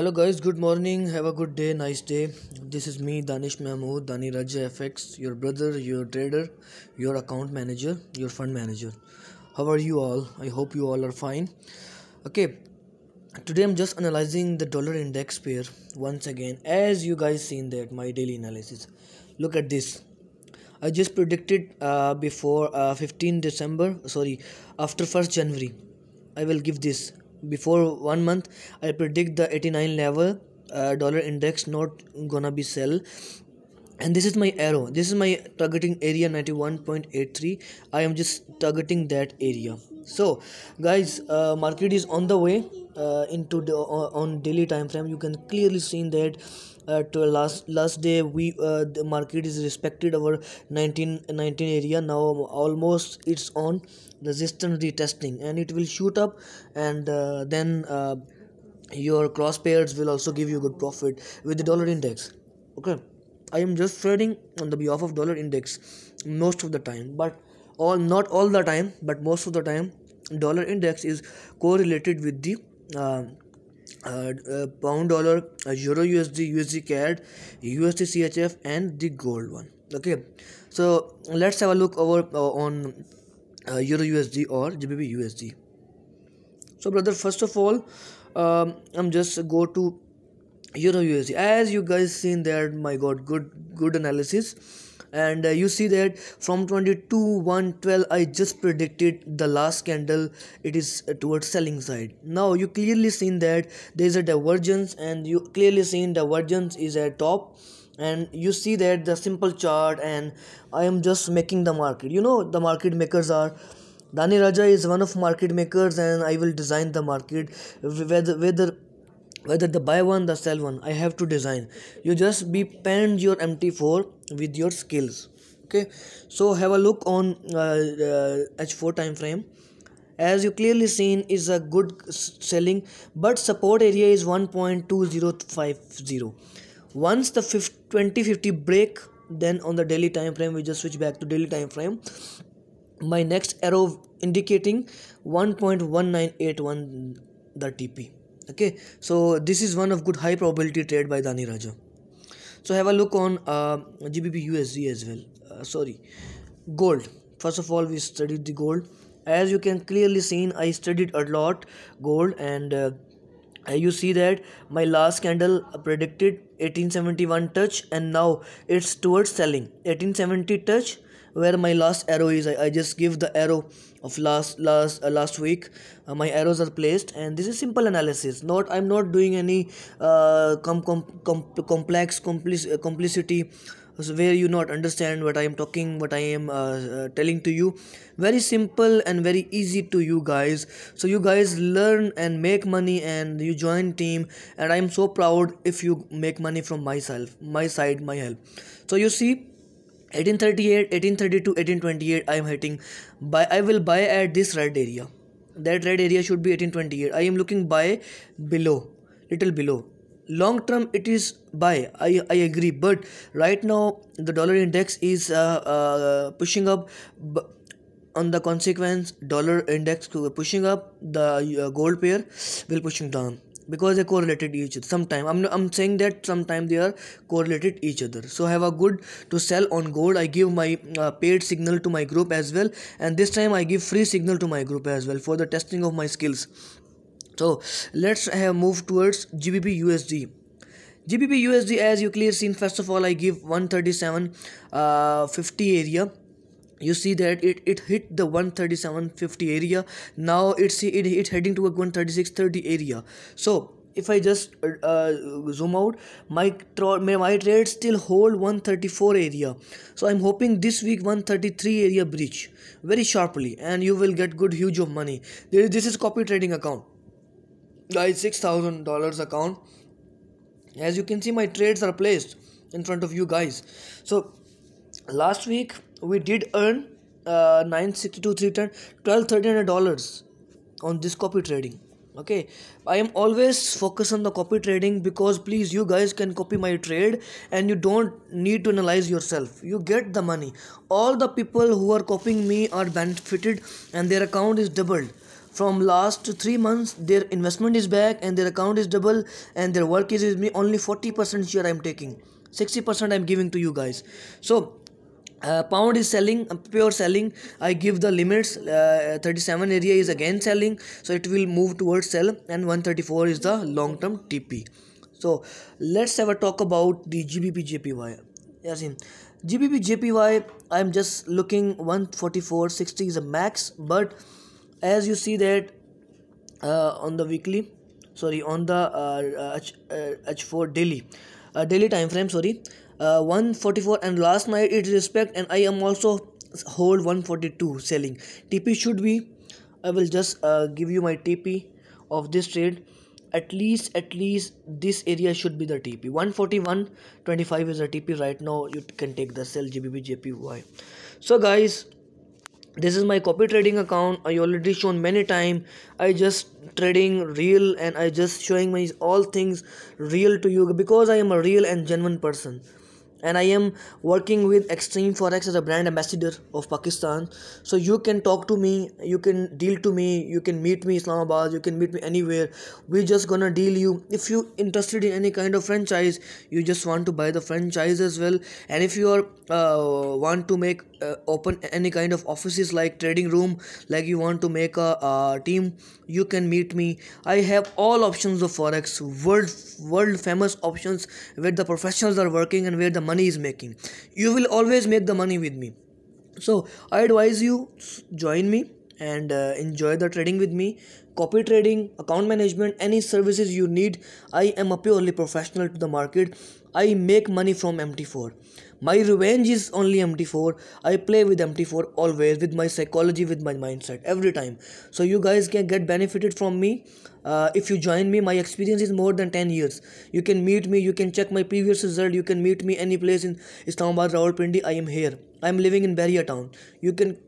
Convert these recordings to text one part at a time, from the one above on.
hello guys good morning have a good day nice day this is me danish mahmood dani raja fx your brother your trader your account manager your fund manager how are you all i hope you all are fine okay today i'm just analyzing the dollar index pair once again as you guys seen that my daily analysis look at this i just predicted uh, before uh, 15 december sorry after 1st january i will give this before one month i predict the 89 level uh, dollar index not gonna be sell and this is my arrow this is my targeting area 91.83 i am just targeting that area so guys uh, market is on the way uh, into the uh, on daily time frame you can clearly see that uh, at last last day we uh, the market is respected our 19 19 area now almost it's on resistance retesting and it will shoot up and uh, then your cross pairs will also give you good profit with the dollar index okay i am just trading on the behalf of dollar index most of the time but all not all the time but most of the time dollar index is correlated with the uh, uh, uh, pound dollar uh, euro usd usd cad usd chf and the gold one okay so let's have a look over uh, on uh, euro usd or gbp usd so brother first of all um, i'm just go to euro usd as you guys seen there my god good good analysis and uh, you see that from 22 112 i just predicted the last candle it is uh, towards selling side now you clearly seen that there is a divergence and you clearly seen divergence is at top and you see that the simple chart and i am just making the market you know the market makers are Dani Raja is one of market makers and I will design the market whether whether whether the buy one the sell one i have to design you just be pen your mt4 with your skills okay so have a look on uh, uh, h4 time frame as you clearly seen is a good selling but support area is 1.2050 once the 2050 break then on the daily time frame we just switch back to daily time frame my next arrow indicating 1.1981 the tp okay so this is one of good high probability trade by dani raja so have a look on uh, gbp usd as well uh, sorry gold first of all we studied the gold as you can clearly seen i studied a lot gold and uh, you see that my last candle predicted 1871 touch and now it's towards selling 1870 touch where my last arrow is I, I just give the arrow of last last uh, last week uh, my arrows are placed and this is simple analysis not I'm not doing any uh, com com com complex complic uh, complicity uh, so where you not understand what I am talking what I am uh, uh, telling to you very simple and very easy to you guys so you guys learn and make money and you join team and I am so proud if you make money from myself my side my help so you see 1838 1832 1828 i am hitting buy i will buy at this red area that red area should be 1828 i am looking buy below little below long term it is buy i i agree but right now the dollar index is uh, uh, pushing up on the consequence dollar index pushing up the uh, gold pair will pushing down because they correlated each other sometime I'm, I'm saying that sometime they are correlated each other so I have a good to sell on gold I give my uh, paid signal to my group as well and this time I give free signal to my group as well for the testing of my skills so let's have move towards GBP USD GBP USD as you clearly seen first of all I give 137 uh, 50 area you see that it, it hit the 137.50 area now it's it, it heading to a 136.30 area so if I just uh, uh, zoom out my, my trade still hold 134 area so I'm hoping this week 133 area breach very sharply and you will get good huge of money this is copy trading account guys $6,000 account as you can see my trades are placed in front of you guys so last week we did earn uh, 962 310 dollars on this copy trading okay i am always focused on the copy trading because please you guys can copy my trade and you don't need to analyze yourself you get the money all the people who are copying me are benefited and their account is doubled from last three months their investment is back and their account is double and their work is with me only 40% share i'm taking 60% i'm giving to you guys so uh, pound is selling uh, pure selling i give the limits uh, 37 area is again selling so it will move towards sell and 134 is the long term tp so let's have a talk about the gbp jpy yes gbp jpy i'm just looking 144 60 is a max but as you see that uh, on the weekly sorry on the h, h4 daily daily time frame sorry uh, 144 and last night it respect and I am also hold 142 selling TP should be I will just uh, give you my TP of this trade at least at least this area should be the TP 141 25 is a TP right now you can take the sell GBP JPY so guys this is my copy trading account i already shown many time i just trading real and i just showing my all things real to you because i am a real and genuine person and I am working with Extreme Forex as a brand ambassador of Pakistan. So you can talk to me, you can deal to me, you can meet me Islamabad, you can meet me anywhere. We're just gonna deal you. If you interested in any kind of franchise, you just want to buy the franchise as well. And if you are uh, want to make uh, open any kind of offices like trading room, like you want to make a, a uh, team, you can meet me. I have all options of forex, world world famous options where the professionals are working and where the money is making you will always make the money with me so i advise you join me and uh, enjoy the trading with me copy trading account management any services you need i am a purely professional to the market i make money from mt4 my revenge is only MT4. I play with MT4 always with my psychology, with my mindset every time. So you guys can get benefited from me. Uh, if you join me, my experience is more than 10 years. You can meet me, you can check my previous result, you can meet me any place in Islamabad, Rawalpindi. I am here. I am living in Barrier town. You can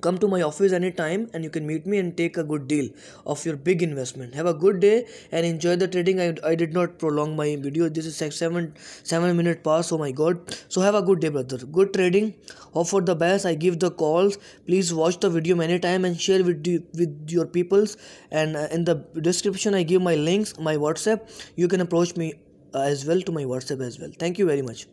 come to my office anytime and you can meet me and take a good deal of your big investment have a good day and enjoy the trading i, I did not prolong my video this is like seven seven minute pass oh my god so have a good day brother good trading hope for the best i give the calls please watch the video many time and share with you, with your peoples and uh, in the description i give my links my whatsapp you can approach me uh, as well to my whatsapp as well thank you very much